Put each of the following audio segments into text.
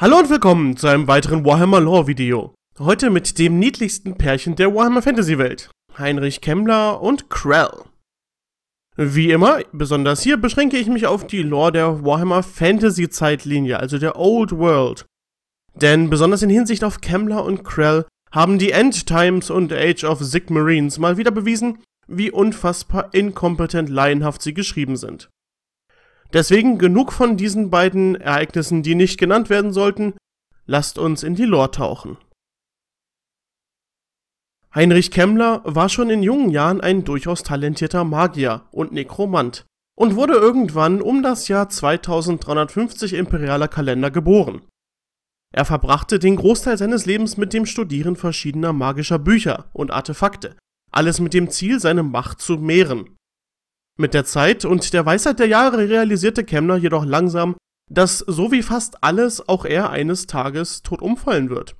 Hallo und willkommen zu einem weiteren Warhammer Lore Video. Heute mit dem niedlichsten Pärchen der Warhammer Fantasy Welt, Heinrich Kemmler und Krell. Wie immer, besonders hier beschränke ich mich auf die Lore der Warhammer Fantasy Zeitlinie, also der Old World. Denn besonders in Hinsicht auf Kemmler und Krell haben die End Times und Age of Sigmarines mal wieder bewiesen, wie unfassbar inkompetent laienhaft sie geschrieben sind. Deswegen genug von diesen beiden Ereignissen, die nicht genannt werden sollten. Lasst uns in die Lore tauchen. Heinrich Kemmler war schon in jungen Jahren ein durchaus talentierter Magier und Nekromant und wurde irgendwann um das Jahr 2350 imperialer Kalender geboren. Er verbrachte den Großteil seines Lebens mit dem Studieren verschiedener magischer Bücher und Artefakte, alles mit dem Ziel, seine Macht zu mehren. Mit der Zeit und der Weisheit der Jahre realisierte Kemner jedoch langsam, dass so wie fast alles auch er eines Tages tot umfallen wird.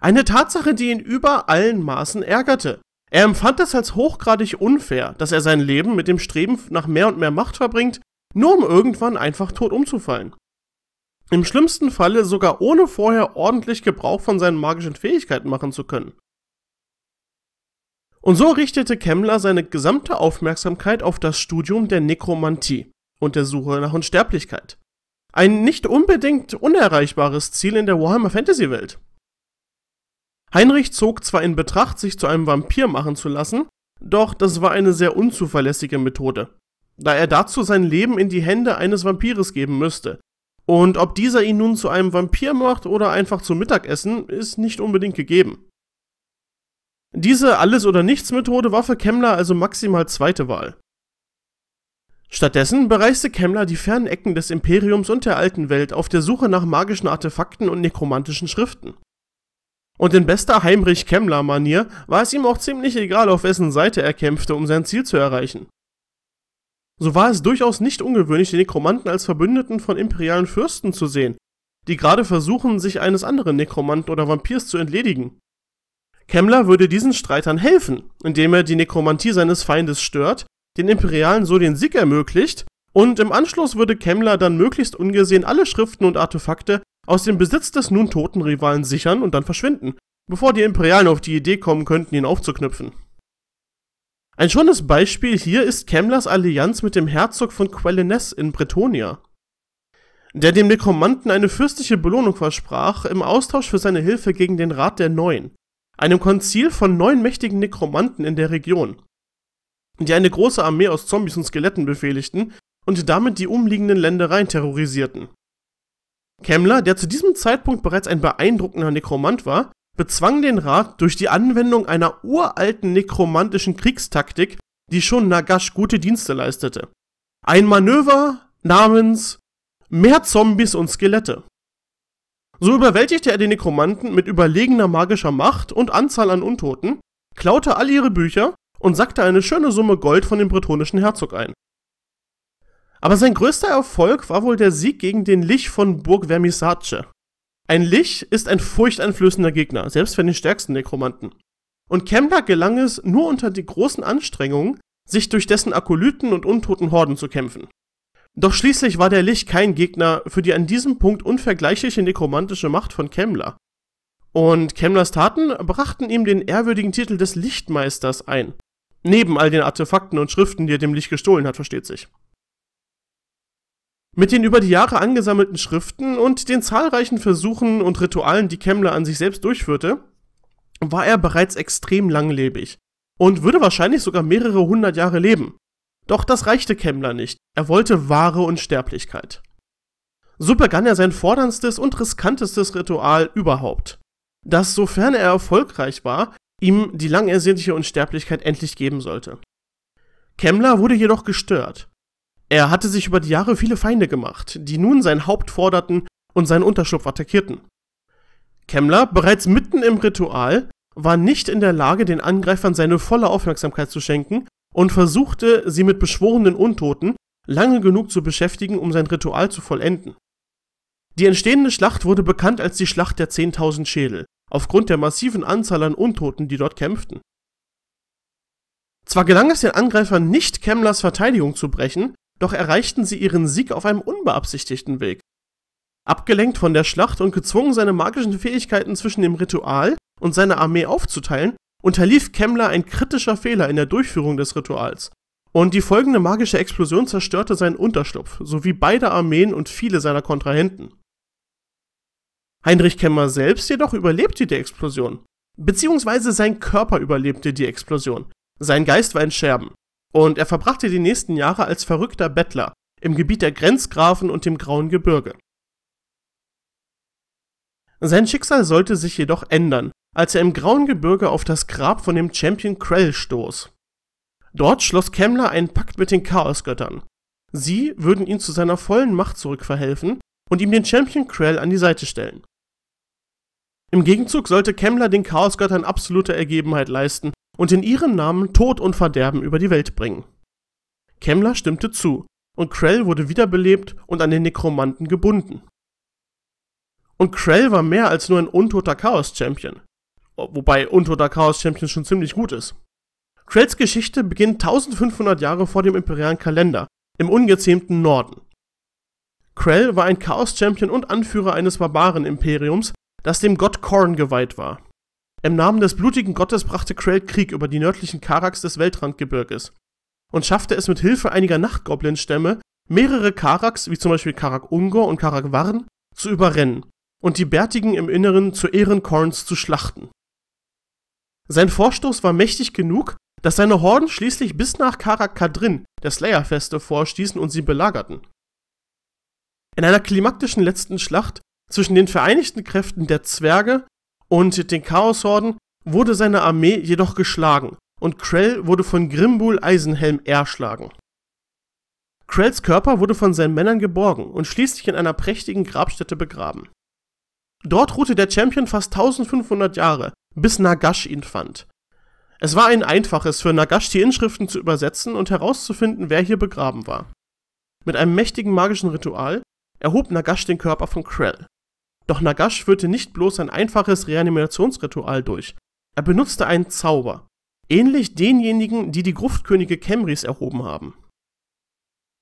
Eine Tatsache, die ihn über allen Maßen ärgerte. Er empfand es als hochgradig unfair, dass er sein Leben mit dem Streben nach mehr und mehr Macht verbringt, nur um irgendwann einfach tot umzufallen. Im schlimmsten Falle sogar ohne vorher ordentlich Gebrauch von seinen magischen Fähigkeiten machen zu können. Und so richtete Kemmler seine gesamte Aufmerksamkeit auf das Studium der Nekromantie und der Suche nach Unsterblichkeit. Ein nicht unbedingt unerreichbares Ziel in der Warhammer Fantasy Welt. Heinrich zog zwar in Betracht, sich zu einem Vampir machen zu lassen, doch das war eine sehr unzuverlässige Methode, da er dazu sein Leben in die Hände eines Vampires geben müsste. Und ob dieser ihn nun zu einem Vampir macht oder einfach zum Mittagessen, ist nicht unbedingt gegeben. Diese Alles- oder Nichts-Methode war für Kemmler also maximal zweite Wahl. Stattdessen bereiste Kemmler die fernen Ecken des Imperiums und der alten Welt auf der Suche nach magischen Artefakten und nekromantischen Schriften. Und in bester Heinrich Kemmler-Manier war es ihm auch ziemlich egal, auf wessen Seite er kämpfte, um sein Ziel zu erreichen. So war es durchaus nicht ungewöhnlich, die Nekromanten als Verbündeten von imperialen Fürsten zu sehen, die gerade versuchen, sich eines anderen Nekromanten oder Vampirs zu entledigen. Kemmler würde diesen Streitern helfen, indem er die Nekromantie seines Feindes stört, den Imperialen so den Sieg ermöglicht, und im Anschluss würde Kemmler dann möglichst ungesehen alle Schriften und Artefakte aus dem Besitz des nun toten Rivalen sichern und dann verschwinden, bevor die Imperialen auf die Idee kommen könnten, ihn aufzuknüpfen. Ein schönes Beispiel hier ist Kemmlers Allianz mit dem Herzog von Quellenes in Bretonia, der dem Nekromanten eine fürstliche Belohnung versprach im Austausch für seine Hilfe gegen den Rat der Neuen einem Konzil von neun mächtigen Nekromanten in der Region, die eine große Armee aus Zombies und Skeletten befehligten und damit die umliegenden Ländereien terrorisierten. Kemmler, der zu diesem Zeitpunkt bereits ein beeindruckender Nekromant war, bezwang den Rat durch die Anwendung einer uralten nekromantischen Kriegstaktik, die schon Nagash gute Dienste leistete. Ein Manöver namens Mehr Zombies und Skelette. So überwältigte er die Nekromanten mit überlegener magischer Macht und Anzahl an Untoten, klaute all ihre Bücher und sackte eine schöne Summe Gold von dem bretonischen Herzog ein. Aber sein größter Erfolg war wohl der Sieg gegen den Lich von Burg Vermisace. Ein Lich ist ein furchteinflößender Gegner, selbst für den stärksten Nekromanten. Und Kemler gelang es nur unter die großen Anstrengungen, sich durch dessen Akolyten und untoten Horden zu kämpfen. Doch schließlich war der Lich kein Gegner für die an diesem Punkt unvergleichliche nekromantische Macht von Kemmler. Und Kemmlers Taten brachten ihm den ehrwürdigen Titel des Lichtmeisters ein. Neben all den Artefakten und Schriften, die er dem Licht gestohlen hat, versteht sich. Mit den über die Jahre angesammelten Schriften und den zahlreichen Versuchen und Ritualen, die Kemmler an sich selbst durchführte, war er bereits extrem langlebig und würde wahrscheinlich sogar mehrere hundert Jahre leben. Doch das reichte Kemmler nicht, er wollte wahre Unsterblichkeit. So begann er sein forderndstes und riskantestes Ritual überhaupt, das, sofern er erfolgreich war, ihm die lang ersehnte Unsterblichkeit endlich geben sollte. Kemmler wurde jedoch gestört. Er hatte sich über die Jahre viele Feinde gemacht, die nun sein Haupt forderten und seinen Unterschlupf attackierten. Kemmler, bereits mitten im Ritual, war nicht in der Lage, den Angreifern seine volle Aufmerksamkeit zu schenken und versuchte, sie mit beschworenen Untoten lange genug zu beschäftigen, um sein Ritual zu vollenden. Die entstehende Schlacht wurde bekannt als die Schlacht der 10.000 Schädel, aufgrund der massiven Anzahl an Untoten, die dort kämpften. Zwar gelang es den Angreifern nicht, Kemlers Verteidigung zu brechen, doch erreichten sie ihren Sieg auf einem unbeabsichtigten Weg. Abgelenkt von der Schlacht und gezwungen, seine magischen Fähigkeiten zwischen dem Ritual und seiner Armee aufzuteilen, unterlief Kemmler ein kritischer Fehler in der Durchführung des Rituals. Und die folgende magische Explosion zerstörte seinen Unterschlupf sowie beide Armeen und viele seiner Kontrahenten. Heinrich Kemmer selbst jedoch überlebte die Explosion. Beziehungsweise sein Körper überlebte die Explosion. Sein Geist war in Scherben. Und er verbrachte die nächsten Jahre als verrückter Bettler im Gebiet der Grenzgrafen und dem Grauen Gebirge. Sein Schicksal sollte sich jedoch ändern, als er im Grauen Gebirge auf das Grab von dem Champion Krell stoß. Dort schloss Kemmler einen Pakt mit den Chaosgöttern. Sie würden ihn zu seiner vollen Macht zurückverhelfen und ihm den Champion Krell an die Seite stellen. Im Gegenzug sollte Kemmler den Chaosgöttern absolute Ergebenheit leisten und in ihrem Namen Tod und Verderben über die Welt bringen. Kemmler stimmte zu, und Krell wurde wiederbelebt und an den Nekromanten gebunden. Und Krell war mehr als nur ein untoter Chaos-Champion wobei Unto Chaos Champion schon ziemlich gut ist. Krells Geschichte beginnt 1500 Jahre vor dem imperialen Kalender, im ungezähmten Norden. Krell war ein Chaos Champion und Anführer eines Barbaren-Imperiums, das dem Gott Korn geweiht war. Im Namen des blutigen Gottes brachte Krell Krieg über die nördlichen Karaks des Weltrandgebirges und schaffte es mit Hilfe einiger Nachtgoblin-Stämme, mehrere Karaks, wie zum Beispiel Karak Ungor und Karak Varn, zu überrennen und die Bärtigen im Inneren zu Ehren Korns zu schlachten. Sein Vorstoß war mächtig genug, dass seine Horden schließlich bis nach Karakadrin, der Slayer-Feste, vorstießen und sie belagerten. In einer klimaktischen letzten Schlacht zwischen den vereinigten Kräften der Zwerge und den Chaoshorden wurde seine Armee jedoch geschlagen und Krell wurde von Grimbul Eisenhelm erschlagen. Krells Körper wurde von seinen Männern geborgen und schließlich in einer prächtigen Grabstätte begraben. Dort ruhte der Champion fast 1500 Jahre, bis Nagash ihn fand. Es war ein einfaches für Nagash die Inschriften zu übersetzen und herauszufinden, wer hier begraben war. Mit einem mächtigen magischen Ritual erhob Nagash den Körper von Krell. Doch Nagash führte nicht bloß ein einfaches Reanimationsritual durch, er benutzte einen Zauber, ähnlich denjenigen, die die Gruftkönige Kemris erhoben haben.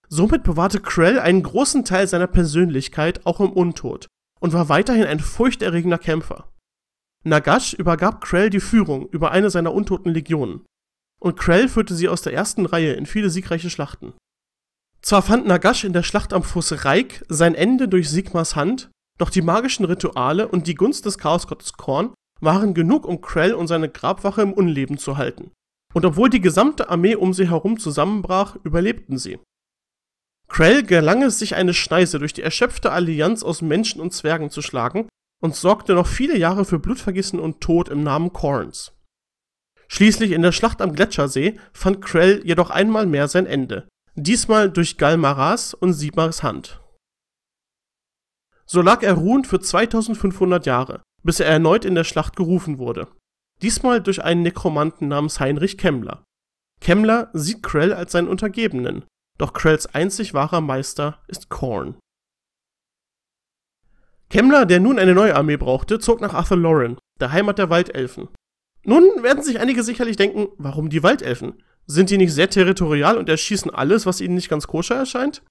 Somit bewahrte Krell einen großen Teil seiner Persönlichkeit auch im Untod und war weiterhin ein furchterregender Kämpfer. Nagash übergab Krell die Führung über eine seiner untoten Legionen, und Krell führte sie aus der ersten Reihe in viele siegreiche Schlachten. Zwar fand Nagash in der Schlacht am Fuß Reik sein Ende durch Sigmas Hand, doch die magischen Rituale und die Gunst des Chaosgottes Korn waren genug, um Krell und seine Grabwache im Unleben zu halten. Und obwohl die gesamte Armee um sie herum zusammenbrach, überlebten sie. Krell gelang es sich eine Schneise durch die erschöpfte Allianz aus Menschen und Zwergen zu schlagen und sorgte noch viele Jahre für Blutvergissen und Tod im Namen Korns. Schließlich in der Schlacht am Gletschersee fand Krell jedoch einmal mehr sein Ende, diesmal durch Galmaras und Sigmars Hand. So lag er ruhend für 2500 Jahre, bis er erneut in der Schlacht gerufen wurde. Diesmal durch einen Nekromanten namens Heinrich Kemmler. Kemmler sieht Krell als seinen Untergebenen, doch Krells einzig wahrer Meister ist Korn. Kemmler, der nun eine neue Armee brauchte, zog nach Arthur der Heimat der Waldelfen. Nun werden sich einige sicherlich denken, warum die Waldelfen? Sind die nicht sehr territorial und erschießen alles, was ihnen nicht ganz koscher erscheint?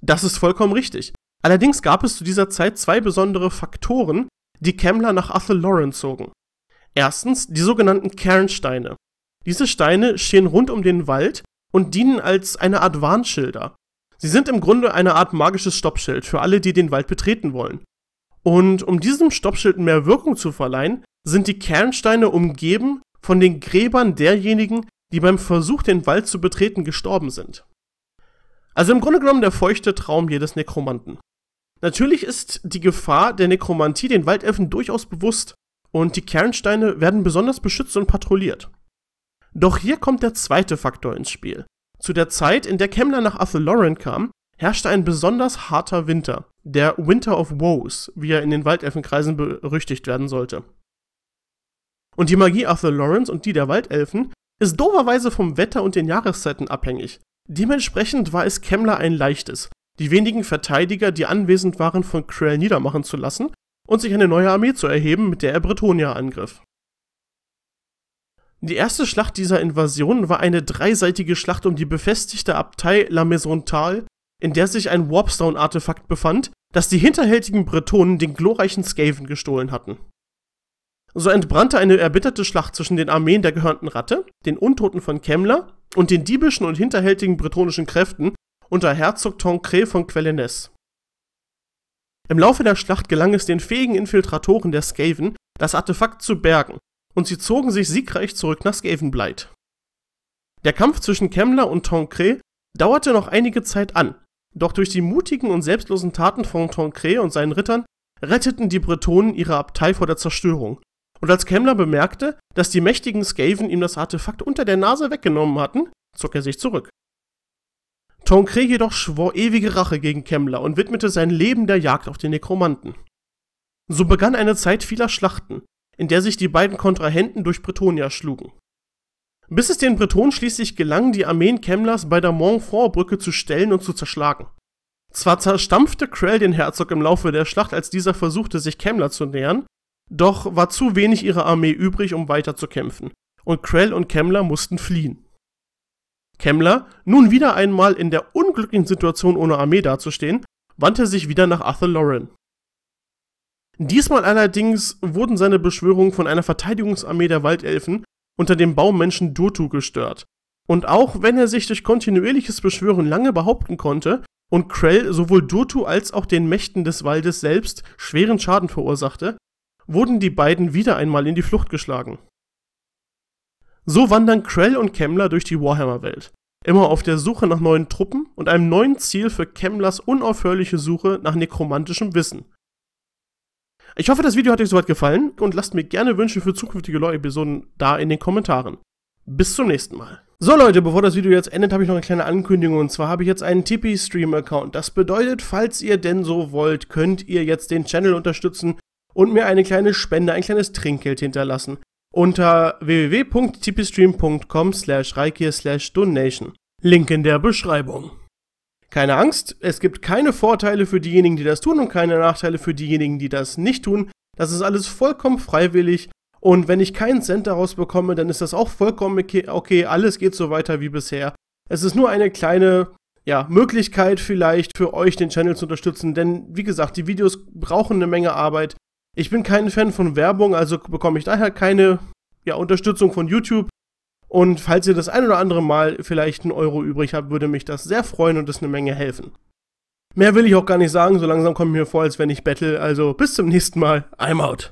Das ist vollkommen richtig. Allerdings gab es zu dieser Zeit zwei besondere Faktoren, die Kemmler nach Arthur zogen. Erstens die sogenannten Cairnsteine. Diese Steine stehen rund um den Wald und dienen als eine Art Warnschilder. Sie sind im Grunde eine Art magisches Stoppschild für alle, die den Wald betreten wollen. Und um diesem Stoppschild mehr Wirkung zu verleihen, sind die Kernsteine umgeben von den Gräbern derjenigen, die beim Versuch, den Wald zu betreten, gestorben sind. Also im Grunde genommen der feuchte Traum jedes Nekromanten. Natürlich ist die Gefahr der Nekromantie den Waldelfen durchaus bewusst und die Kernsteine werden besonders beschützt und patrouilliert. Doch hier kommt der zweite Faktor ins Spiel. Zu der Zeit, in der Kemmler nach Athelloran kam, herrschte ein besonders harter Winter, der Winter of Woes, wie er in den Waldelfenkreisen berüchtigt werden sollte. Und die Magie Arthur Lawrence und die der Waldelfen ist doverweise vom Wetter und den Jahreszeiten abhängig. Dementsprechend war es Kemmler ein leichtes, die wenigen Verteidiger, die anwesend waren, von Krell niedermachen zu lassen und sich eine neue Armee zu erheben, mit der er Bretonia angriff. Die erste Schlacht dieser Invasion war eine dreiseitige Schlacht um die befestigte Abtei La Maison Maisontal, in der sich ein Warpstone-Artefakt befand, das die hinterhältigen Bretonen den glorreichen Skaven gestohlen hatten. So entbrannte eine erbitterte Schlacht zwischen den Armeen der gehörnten Ratte, den Untoten von Kemmler und den diebischen und hinterhältigen bretonischen Kräften unter Herzog Tancred von Quellenes. Im Laufe der Schlacht gelang es den fähigen Infiltratoren der Skaven, das Artefakt zu bergen und sie zogen sich siegreich zurück nach Skavenblight. Der Kampf zwischen Kemmler und Tancred dauerte noch einige Zeit an, doch durch die mutigen und selbstlosen Taten von Tancred und seinen Rittern retteten die Bretonen ihre Abtei vor der Zerstörung. Und als Kemmler bemerkte, dass die mächtigen Skaven ihm das Artefakt unter der Nase weggenommen hatten, zog er sich zurück. Tancred jedoch schwor ewige Rache gegen Kemmler und widmete sein Leben der Jagd auf den Nekromanten. So begann eine Zeit vieler Schlachten, in der sich die beiden Kontrahenten durch Bretonia schlugen. Bis es den Bretonen schließlich gelang, die Armeen Kemmlers bei der Montfort-Brücke zu stellen und zu zerschlagen. Zwar zerstampfte Krell den Herzog im Laufe der Schlacht, als dieser versuchte, sich Kemmler zu nähern, doch war zu wenig ihrer Armee übrig, um weiterzukämpfen, und Krell und Kemmler mussten fliehen. Kemmler, nun wieder einmal in der unglücklichen Situation ohne Armee dazustehen, wandte sich wieder nach Arthur Lauren. Diesmal allerdings wurden seine Beschwörungen von einer Verteidigungsarmee der Waldelfen unter dem Baummenschen Durtu gestört. Und auch wenn er sich durch kontinuierliches Beschwören lange behaupten konnte und Krell sowohl Durtu als auch den Mächten des Waldes selbst schweren Schaden verursachte, wurden die beiden wieder einmal in die Flucht geschlagen. So wandern Krell und Kemmler durch die Warhammer-Welt, immer auf der Suche nach neuen Truppen und einem neuen Ziel für Kemmlers unaufhörliche Suche nach nekromantischem Wissen – ich hoffe, das Video hat euch soweit gefallen und lasst mir gerne Wünsche für zukünftige Lore-Episoden da in den Kommentaren. Bis zum nächsten Mal. So Leute, bevor das Video jetzt endet, habe ich noch eine kleine Ankündigung und zwar habe ich jetzt einen Tipeee-Stream-Account. Das bedeutet, falls ihr denn so wollt, könnt ihr jetzt den Channel unterstützen und mir eine kleine Spende, ein kleines Trinkgeld hinterlassen unter www.tipeee.com slash donation. Link in der Beschreibung. Keine Angst, es gibt keine Vorteile für diejenigen, die das tun und keine Nachteile für diejenigen, die das nicht tun. Das ist alles vollkommen freiwillig und wenn ich keinen Cent daraus bekomme, dann ist das auch vollkommen okay, alles geht so weiter wie bisher. Es ist nur eine kleine ja, Möglichkeit vielleicht für euch, den Channel zu unterstützen, denn wie gesagt, die Videos brauchen eine Menge Arbeit. Ich bin kein Fan von Werbung, also bekomme ich daher keine ja, Unterstützung von YouTube. Und falls ihr das ein oder andere Mal vielleicht einen Euro übrig habt, würde mich das sehr freuen und es eine Menge helfen. Mehr will ich auch gar nicht sagen, so langsam kommt mir vor, als wenn ich battle. Also bis zum nächsten Mal. I'm out.